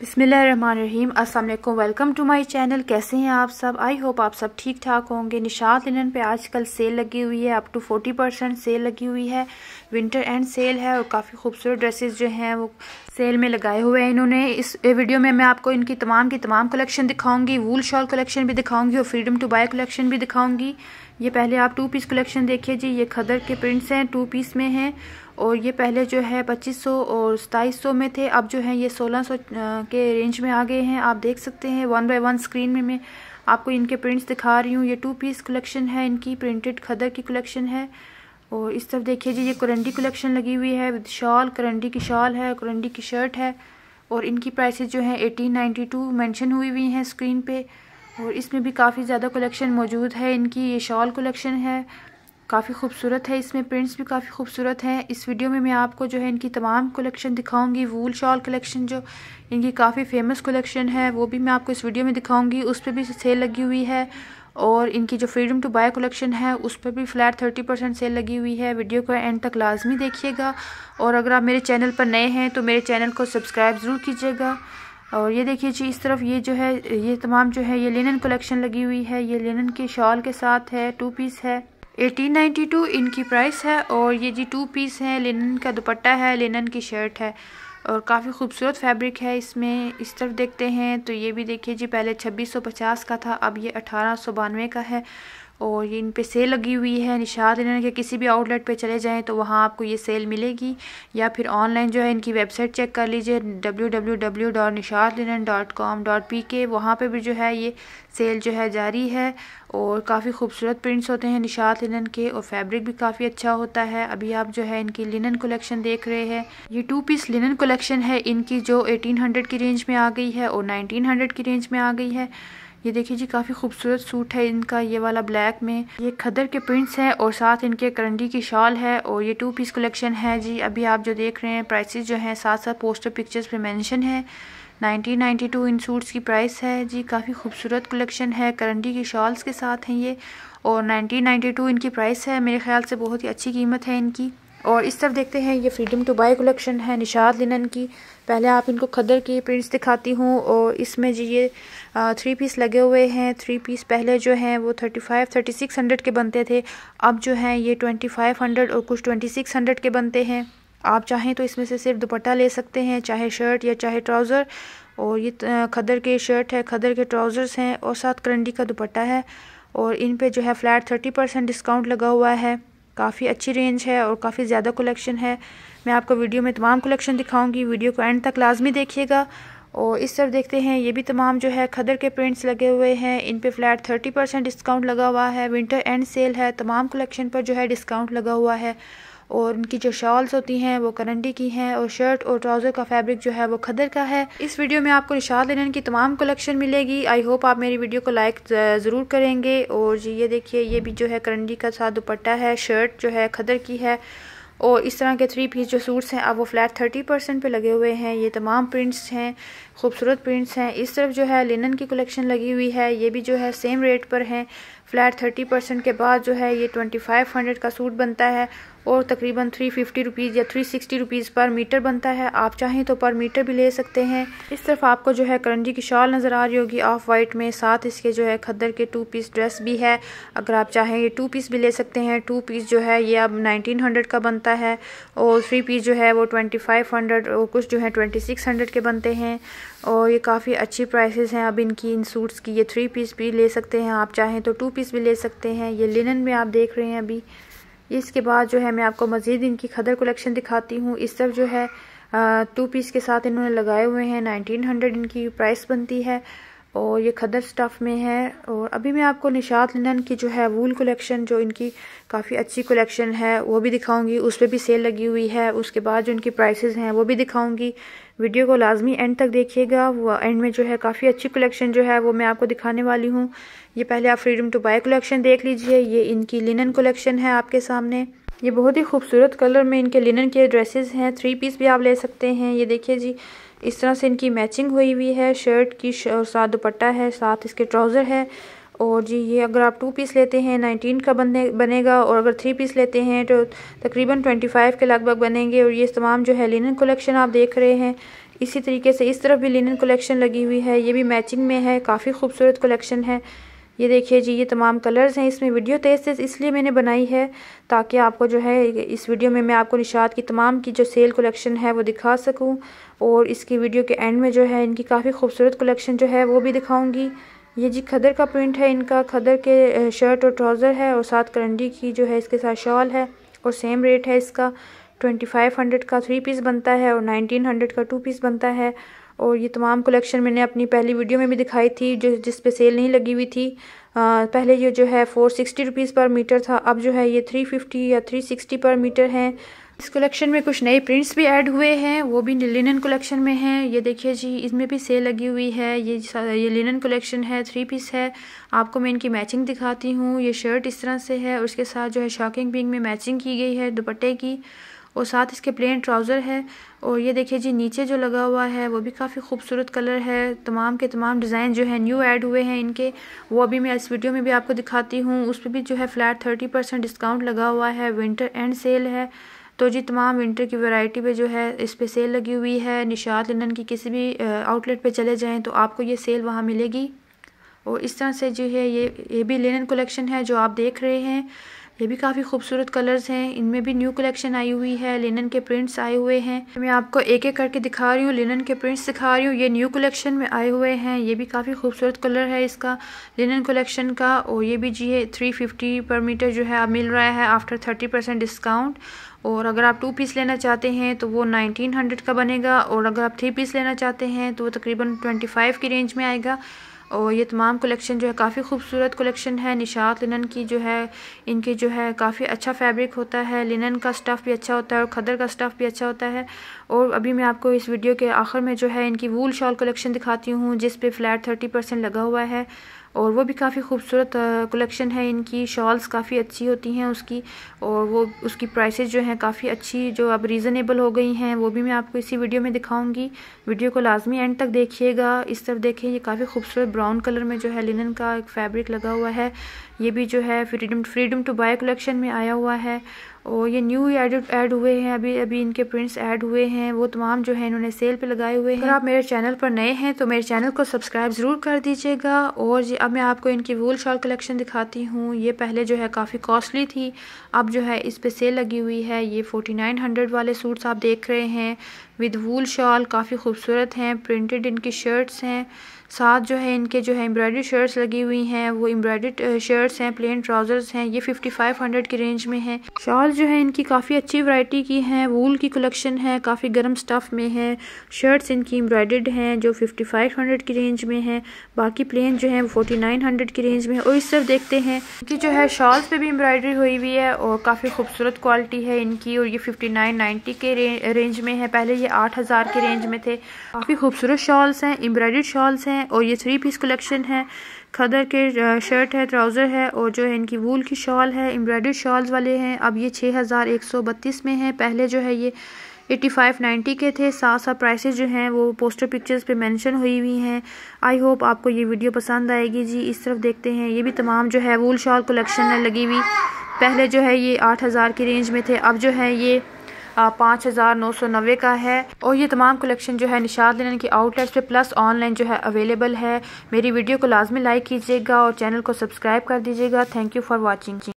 बिसमीम असलम welcome to my channel कैसे हैं आप सब आई होप आप सब ठीक ठाक होंगे निशात लिनन पे आजकल सेल लगी हुई है up to forty percent sale लगी हुई है विंटर एंड सेल है और काफ़ी खूबसूरत ड्रेसेस जो हैं वो सेल में लगाए हुए हैं इन्होंने इस वीडियो में मैं आपको इनकी तमाम की तमाम कलेक्शन दिखाऊंगी वूल शॉल कलेक्शन भी दिखाऊंगी और फ्रीडम टू बाय कलेक्शन भी दिखाऊंगी ये पहले आप टू पीस कलेक्शन देखिए जी ये खदर के प्रिंट्स हैं टू पीस में हैं और ये पहले जो है 2500 और सताईस में थे अब जो है ये 1600 के रेंज में आ गए हैं आप देख सकते हैं वन बाय वन स्क्रीन में मैं आपको इनके प्रिंट्स दिखा रही हूँ ये टू पीस कलेक्शन है इनकी प्रिंटेड खदर की कलेक्शन है और इस तरफ देखिए जी ये करंडी कलेक्शन लगी हुई है विद शॉल करंडी की शॉल है करंडी की शर्ट है और इनकी प्राइस जो है टू मैंशन हुई हुई हैं स्क्रीन पे और इसमें भी काफ़ी ज़्यादा कलेक्शन मौजूद है इनकी ये शॉल कलेक्शन है काफ़ी खूबसूरत है इसमें प्रिंट्स भी काफ़ी खूबसूरत हैं इस वीडियो में मैं आपको जो है इनकी तमाम कलेक्शन दिखाऊंगी वूल शॉल कलेक्शन जो इनकी काफ़ी फेमस कलेक्शन है वो भी मैं आपको इस वीडियो में दिखाऊंगी उस पर भी सेल लगी हुई है और इनकी जो फ्रीडम टू बाय कलेक्शन है उस पर भी फ्लैट थर्टी परसेंट सेल लगी हुई है वीडियो को एंड तक लाजमी देखिएगा और अगर आप मेरे चैनल पर नए हैं तो मेरे चैनल को सब्सक्राइब ज़रूर कीजिएगा और ये देखिए जी इस तरफ ये जो है ये तमाम जो है ये लिनन कलेक्शन लगी हुई है ये लिनन के शॉल के साथ है टू पीस है 1892 इनकी प्राइस है और ये जी टू पीस है लिनन का दुपट्टा है लिनन की शर्ट है और काफ़ी खूबसूरत फैब्रिक है इसमें इस तरफ देखते हैं तो ये भी देखिए जी पहले 2650 का था अब ये अठारह का है और ये इन पे सेल लगी हुई है निशात इन्होंने कि किसी भी आउटलेट पे चले जाएं तो वहाँ आपको ये सेल मिलेगी या फिर ऑनलाइन जो है इनकी वेबसाइट चेक कर लीजिए W W W dot Nishat linen dot com dot P K वहाँ पर भी जो है ये सेल जो है जारी है और काफ़ी खूबसूरत प्रिंट्स होते हैं निशात लिनन के और फैब्रिक भी काफ़ी अच्छा होता है अभी आप जो है इनकी लिनन कलेक्शन देख रहे हैं ये टू पीस लिनन कलेक्शन है इनकी जो 1800 की रेंज में आ गई है और 1900 की रेंज में आ गई है ये देखिए जी काफ़ी खूबसूरत सूट है इनका ये वाला ब्लैक में ये खदर के प्रिंट्स हैं और साथ इनके करंडी की शॉल है और ये टू पीस कलेक्शन है जी अभी आप जो देख रहे हैं प्राइसेस जो हैं साथ साथ पोस्टर पिक्चर्स पे मेंशन है 1992 इन सूट्स की प्राइस है जी काफ़ी खूबसूरत कलेक्शन है करंडी की शॉल्स के साथ हैं ये और 1992 इनकी प्राइस है मेरे ख्याल से बहुत ही अच्छी कीमत है इनकी और इस तरफ देखते हैं ये फ्रीडम टू बाय कलेक्शन है निशाद लिनन की पहले आप इनको खदर की प्रिंट्स दिखाती हूँ और इसमें जी ये थ्री पीस लगे हुए हैं थ्री पीस पहले जो हैं वो thirty five thirty six hundred के बनते थे अब जो हैं ये ट्वेंटी फाइव हंड्रेड और कुछ ट्वेंटी सिक्स हंड्रेड के बनते हैं आप चाहें तो इसमें से सिर्फ दुपट्टा ले सकते हैं चाहे शर्ट या चाहे ट्राउज़र और ये खदर के शर्ट है खदर के ट्राउज़र्स हैं और साथ करंडी का दुपट्टा है और इन पर जो है फ्लैट थर्टी परसेंट डिस्काउंट लगा हुआ है काफ़ी अच्छी रेंज है और काफ़ी ज़्यादा कलेक्शन है मैं आपको वीडियो में तमाम कलेक्शन दिखाऊंगी वीडियो को एंड तक लाजमी देखिएगा और इस तरफ देखते हैं ये भी तमाम जो है खदर के प्रिंट्स लगे हुए हैं इन पे फ्लैट थर्टी परसेंट डिस्काउंट लगा हुआ है विंटर एंड सेल है तमाम कलेक्शन पर जो है डिस्काउंट लगा हुआ है और उनकी जो शॉल्स होती हैं वो करंडी की हैं और शर्ट और ट्राउज़र का फैब्रिक जो है वो खदर का है इस वीडियो में आपको निशाद लेन की तमाम कलेक्शन मिलेगी आई होप आप मेरी वीडियो को लाइक ज़रूर करेंगे और जी ये देखिए ये भी जो है करंडी का साथ दुपट्टा है शर्ट जो है खदर की है और इस तरह के थ्री पीस जो सूट्स हैं अब वो फ्लैट थर्टी परसेंट पर लगे हुए हैं ये तमाम प्रिंट्स हैं खूबसूरत प्रिंट्स हैं इस तरफ जो है लिनन की कलेक्शन लगी हुई है ये भी जो है सेम रेट पर हैं फ्लैट थर्टी परसेंट के बाद जो है ये ट्वेंटी फाइव हंड्रेड का सूट बनता है और तकरीबन थ्री फिफ्टी रुपीज़ या three sixty rupees per metre बनता है आप चाहें तो पर मीटर भी ले सकते हैं इस तरफ आपको जो है करंजी की शॉल नज़र आ रही होगी ऑफ वाइट में साथ इसके जो है खद्दर के टू पीस ड्रेस भी है अगर आप चाहें ये टू पीस भी ले सकते हैं टू पीस जो है ये अब नाइनटीन हंड्रेड का बनता है और थ्री पीस जो है वो ट्वेंटी फाइव हंड्रेड और कुछ जो है ट्वेंटी सिक्स हंड्रेड के बनते हैं और ये काफ़ी अच्छी प्राइसेस हैं अब इनकी इन सूट्स की ये थ्री पीस भी ले सकते हैं आप चाहें तो टू पीस भी ले सकते हैं ये लिनन में आप देख रहे हैं अभी इसके बाद जो है मैं आपको मज़ीद इनकी खदर कलेक्शन दिखाती हूँ इस तरफ जो है टू पीस के साथ इन्होंने लगाए हुए हैं नाइनटीन हंड्रेड इनकी प्राइस बनती है और ये खदर स्टफ़ में है और अभी मैं आपको निशात लिनन की जो है वूल कलेक्शन जो इनकी काफ़ी अच्छी कलेक्शन है वो भी दिखाऊंगी उस पर भी सेल लगी हुई है उसके बाद जो इनकी प्राइसेस हैं वो भी दिखाऊंगी वीडियो को लाजमी एंड तक देखिएगा वो एंड में जो है काफ़ी अच्छी कलेक्शन जो है वो मैं आपको दिखाने वाली हूँ ये पहले आप फ्रीडम टू बाई कलेक्शन देख लीजिए ये इनकी लिनन कलेक्शन है आपके सामने ये बहुत ही खूबसूरत कलर में इनके लिनन के ड्रेसेज हैं थ्री पीस भी आप ले सकते हैं ये देखिए जी इस तरह से इनकी मैचिंग हुई हुई है शर्ट की साथ दुपट्टा है साथ इसके ट्राउज़र है और जी ये अगर आप टू पीस लेते हैं नाइनटीन का बने बनेगा और अगर थ्री पीस लेते हैं तो तकरीबन ट्वेंटी फाइव के लगभग बनेंगे और ये तमाम जो है लिनन कलेक्शन आप देख रहे हैं इसी तरीके से इस तरफ भी लिनन कलेक्शन लगी हुई है ये भी मैचिंग में है काफ़ी खूबसूरत कलेक्शन है ये देखिए जी ये तमाम कलर्स हैं इसमें वीडियो तेज़ तेज़ इसलिए मैंने बनाई है ताकि आपको जो है इस वीडियो में मैं आपको निशात की तमाम की जो सेल कलेक्शन है वो दिखा सकूं और इसकी वीडियो के एंड में जो है इनकी काफ़ी खूबसूरत कलेक्शन जो है वो भी दिखाऊंगी ये जी खदर का प्रिंट है इनका खदर के शर्ट और ट्राउज़र है और साथ करंडी की जो है इसके साथ शॉल है और सेम रेट है इसका ट्वेंटी फाइव हंड्रेड का थ्री पीस बनता है और नाइनटीन हंड्रेड का टू पीस बनता है और ये तमाम कलेक्शन मैंने अपनी पहली वीडियो में भी दिखाई थी जो जिस पे सेल नहीं लगी हुई थी आ, पहले ये जो है four sixty rupees per metre था अब जो है ये थ्री फिफ्टी या थ्री सिक्सटी पर मीटर है इस कलेक्शन में कुछ नए प्रिंट्स भी ऐड हुए हैं वो भी लिनन कलेक्शन में हैं ये देखिए जी इसमें भी सेल लगी हुई है ये ये लिनन कलेक्शन है थ्री पीस है आपको मैं इनकी मैचिंग दिखाती हूँ ये शर्ट इस तरह से है उसके साथ जो है शॉकिंग पिंग में मैचिंग की गई है दुपट्टे की और साथ इसके प्लेन ट्राउज़र है और ये देखिए जी नीचे जो लगा हुआ है वो भी काफ़ी खूबसूरत कलर है तमाम के तमाम डिज़ाइन जो है न्यू ऐड हुए हैं इनके वो अभी मैं इस वीडियो में भी आपको दिखाती हूँ उस पर भी जो है फ्लैट थर्टी परसेंट डिस्काउंट लगा हुआ है विंटर एंड सेल है तो जी तमाम विंटर की वैरायटी पे जो है इस पर सेल लगी हुई है निशात लंदन की किसी भी आउटलेट पे चले जाएं तो आपको ये सेल वहाँ मिलेगी और इस तरह से जो है ये ये भी लिनन कलेक्शन है जो आप देख रहे हैं ये भी काफ़ी खूबसूरत कलर्स हैं इनमें भी न्यू कलेक्शन आई हुई है लिनन के प्रिंट्स आए हुए हैं मैं आपको एक एक करके दिखा रही हूँ लिनन के प्रिंट्स दिखा रही हूँ ये न्यू कलेक्शन में आए हुए हैं ये भी काफ़ी खूबसूरत कलर है इसका लिनन कलेक्शन का और ये भी जी है थ्री फिफ्टी पर मीटर जो है मिल रहा है आफ्टर थर्टी परसेंट डिस्काउंट और अगर आप टू पीस लेना चाहते हैं तो वो नाइनटीन हंड्रेड का बनेगा और अगर आप थ्री पीस लेना चाहते हैं तो वो तकरीबन ट्वेंटी फाइव की रेंज में आएगा और ये तमाम कलेक्शन जो है काफ़ी खूबसूरत कलेक्शन है निशात लिनन की जो है इनकी जो है काफ़ी अच्छा फैब्रिक होता है लिनन का स्टफ़ भी अच्छा होता है और खदर का स्टफ़ भी अच्छा होता है और अभी मैं आपको इस वीडियो के आखिर में जो है इनकी वूल शॉल कलेक्शन दिखाती हूँ जिस पे फ्लैट थर्टी परसेंट लगा हुआ है और वो भी काफ़ी खूबसूरत कलेक्शन है इनकी शॉल्स काफ़ी अच्छी होती हैं उसकी और वो उसकी प्राइस जो हैं काफ़ी अच्छी जो अब रीज़नेबल हो गई हैं वो भी मैं आपको इसी वीडियो में दिखाऊंगी वीडियो को लाजमी एंड तक देखिएगा इस तरफ देखें ये काफ़ी खूबसूरत ब्राउन कलर में जो है लिनन का एक फैब्रिक लगा हुआ है ये भी जो है freedom freedom to buy collection में आया हुआ है और ये न्यू ऐड ऐड हुए हैं अभी अभी इनके प्रिंट्स ऐड हुए हैं वो तमाम जो है इन्होंने सेल पे लगाए हुए हैं अगर आप मेरे चैनल पर नए हैं तो मेरे चैनल को सब्सक्राइब ज़रूर कर दीजिएगा और जी अब मैं आपको इनकी वूल शॉल कलेक्शन दिखाती हूँ ये पहले जो है काफ़ी कॉस्टली थी अब जो है इस पर सेल लगी हुई है ये फोर्टी वाले सूट्स आप देख रहे हैं विद वूल शॉल काफ़ी खूबसूरत हैं प्रिंटेड इनकी शर्ट्स हैं साथ जो है इनके जो है एम्ब्रॉयडरी शर्ट्स लगी हुई हैं वो एम्ब्रॉयडरी शर्ट्स हैं प्लेन ट्राउजर्स हैं ये फिफ्टी फाइव हंड्रेड की रेंज में है शॉल जो है इनकी काफ़ी अच्छी वैरायटी की हैं वूल की कलेक्शन है काफ़ी गर्म स्टफ़ में है शर्ट्स इनकी एम्ब्रॉयडर्ड हैं जो फिफ्टी फाइव हंड्रेड की रेंज में है बाकी प्लेन जो है फोर्टी नाइन हंड्रेड की रेंज में है और इस तरफ देखते हैं कि जो है शॉल्स पर भी एम्ब्रॉयडरी हुई हुई है और काफ़ी खूबसूरत क्वालिटी है इनकी और ये फिफ्टी नाइन नाइन्टी के रेंज में है पहले ये ये आठ हज़ार के रेंज में थे काफ़ी खूबसूरत शॉल्स हैं एम्ब्रॉयड शॉल्स हैं और ये थ्री पीस कलेक्शन है खदर के शर्ट है ट्राउज़र है और जो है इनकी वूल की शॉल है एम्ब्रॉयड शॉल्स वाले हैं अब ये छः हज़ार एक सौ बत्तीस में हैं पहले जो है ये एटी फाइव नाइन्टी के थे साथ साथ प्राइसेस जो हैं वो पोस्टर पिक्चर्स पे मेंशन हुई हुई हैं आई होप आपको ये वीडियो पसंद आएगी जी इस तरफ देखते हैं ये भी तमाम जो है वूल शॉल कलेक्शन लगी हुई पहले जो है ये आठ हज़ार की रेंज में थे अब जो है ये पाँच हज़ार नौ सौ नब्बे का है और ये तमाम कलेक्शन जो है निशाद लेने की आउटलेट्स पे प्लस ऑनलाइन जो है अवेलेबल है मेरी वीडियो को लाजमी लाइक कीजिएगा और चैनल को सब्सक्राइब कर दीजिएगा थैंक यू फॉर वॉचिंग